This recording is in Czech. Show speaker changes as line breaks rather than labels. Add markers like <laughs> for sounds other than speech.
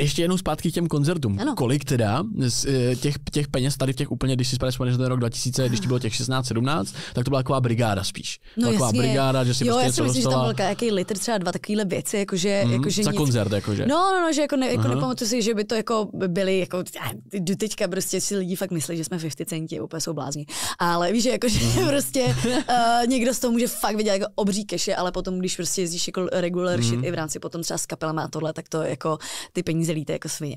Ještě jednou zpátky k těm koncertům. Ano. Kolik teda z eh, těch, těch peněz tady v těch úplně, když si spadneš ten rok 2000, když ti bylo těch 16-17, tak to byla taková brigáda spíš. No taková jasně. brigáda, že si jo, prostě já si myslím, dostala... že tam
byl jaký litr, třeba dva takovéhle věci, jakože, mm, jakože Za nic. koncert,
jakože. No, no,
no, že jako, ne, jako nepamatuju si, že by to jako byly, jako, do teďka prostě si lidi fakt myslí, že jsme 50 centi, úplně jsou blázni. Ale víš, že jakože mm. <laughs> prostě uh, <laughs> někdo z toho může fakt vidět jako obří keše, ale potom, když prostě jezdíš jako regular mm. shit mhm. i v rámci potom třeba s kapelama a tohle, tak to jako ty peníze peníze
líte jako svině.